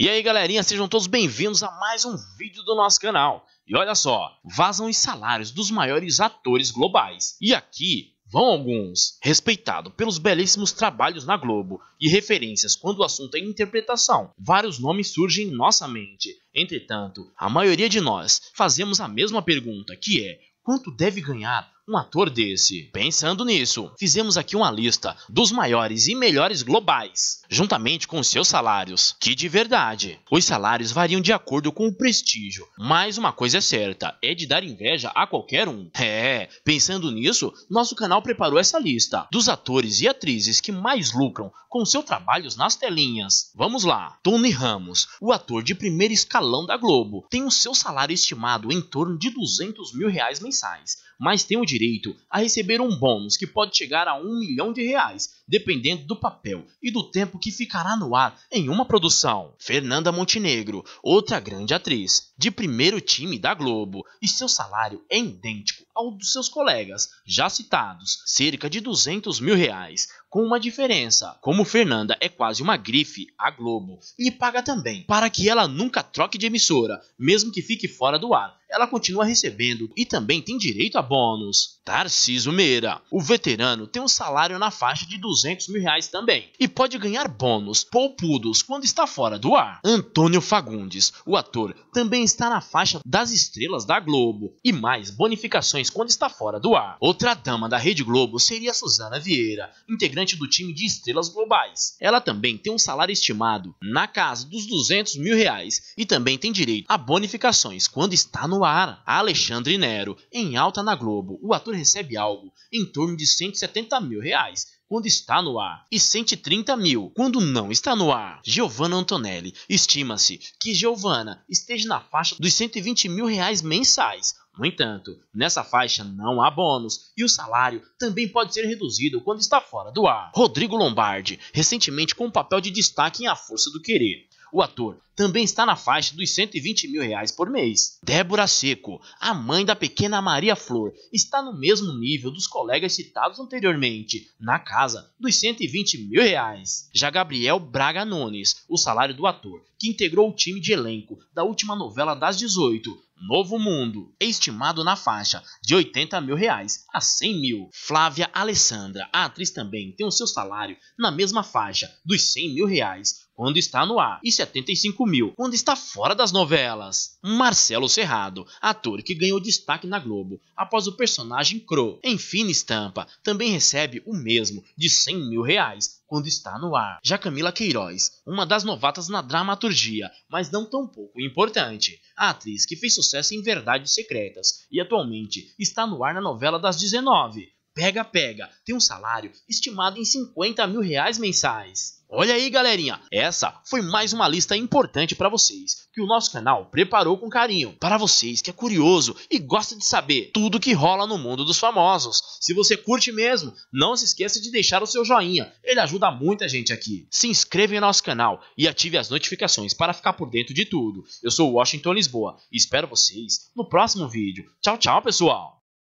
E aí galerinha, sejam todos bem-vindos a mais um vídeo do nosso canal. E olha só, vazam os salários dos maiores atores globais. E aqui vão alguns. Respeitado pelos belíssimos trabalhos na Globo e referências quando o assunto é interpretação, vários nomes surgem em nossa mente. Entretanto, a maioria de nós fazemos a mesma pergunta, que é: quanto deve ganhar um ator desse. Pensando nisso, fizemos aqui uma lista dos maiores e melhores globais, juntamente com seus salários, que de verdade, os salários variam de acordo com o prestígio. Mas uma coisa é certa, é de dar inveja a qualquer um. É, pensando nisso, nosso canal preparou essa lista dos atores e atrizes que mais lucram com seus trabalhos nas telinhas. Vamos lá. Tony Ramos, o ator de primeiro escalão da Globo, tem o seu salário estimado em torno de 200 mil reais mensais, mas tem o direito direito a receber um bônus que pode chegar a um milhão de reais dependendo do papel e do tempo que ficará no ar em uma produção. Fernanda Montenegro, outra grande atriz, de primeiro time da Globo, e seu salário é idêntico ao dos seus colegas, já citados, cerca de 200 mil reais, com uma diferença. Como Fernanda é quase uma grife, a Globo lhe paga também, para que ela nunca troque de emissora, mesmo que fique fora do ar. Ela continua recebendo e também tem direito a bônus. Tarciso Meira. O veterano tem um salário na faixa de 200 mil reais também e pode ganhar bônus poupudos quando está fora do ar. Antônio Fagundes, o ator, também está na faixa das estrelas da Globo e mais bonificações quando está fora do ar. Outra dama da Rede Globo seria Suzana Vieira, integrante do time de estrelas globais. Ela também tem um salário estimado na casa dos 200 mil reais e também tem direito a bonificações quando está no ar. Alexandre Nero, em alta na Globo, o ator recebe algo em torno de 170 mil reais quando está no ar e 130 mil quando não está no ar. Giovanna Antonelli estima-se que Giovanna esteja na faixa dos 120 mil reais mensais. No entanto, nessa faixa não há bônus e o salário também pode ser reduzido quando está fora do ar. Rodrigo Lombardi, recentemente com um papel de destaque em A Força do Querer. O ator também está na faixa dos 120 mil reais por mês. Débora Seco, a mãe da pequena Maria Flor, está no mesmo nível dos colegas citados anteriormente, na casa dos 120 mil reais. Já Gabriel Braga Nunes, o salário do ator, que integrou o time de elenco da última novela das 18, Novo Mundo, estimado na faixa de 80 mil reais a 100 mil. Flávia Alessandra, a atriz também tem o seu salário na mesma faixa dos 100 mil reais quando está no ar e 75 mil quando está fora das novelas. Marcelo Serrado, ator que ganhou destaque na Globo após o personagem Crow em Fina Estampa, também recebe o mesmo de 100 mil reais quando está no ar. Já Camila Queiroz, uma das novatas na dramaturgia, mas não tão pouco importante, a atriz que fez sucesso em Verdades Secretas e atualmente está no ar na novela das 19, pega-pega tem um salário estimado em 50 mil reais mensais. Olha aí, galerinha, essa foi mais uma lista importante para vocês que o nosso canal preparou com carinho. Para vocês que é curioso e gosta de saber tudo que rola no mundo dos famosos. Se você curte mesmo, não se esqueça de deixar o seu joinha, ele ajuda muita gente aqui. Se inscreva em nosso canal e ative as notificações para ficar por dentro de tudo. Eu sou o Washington Lisboa e espero vocês no próximo vídeo. Tchau, tchau, pessoal!